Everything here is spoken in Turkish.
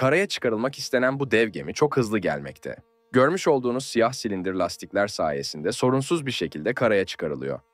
Karaya çıkarılmak istenen bu dev gemi çok hızlı gelmekte. Görmüş olduğunuz siyah silindir lastikler sayesinde sorunsuz bir şekilde karaya çıkarılıyor.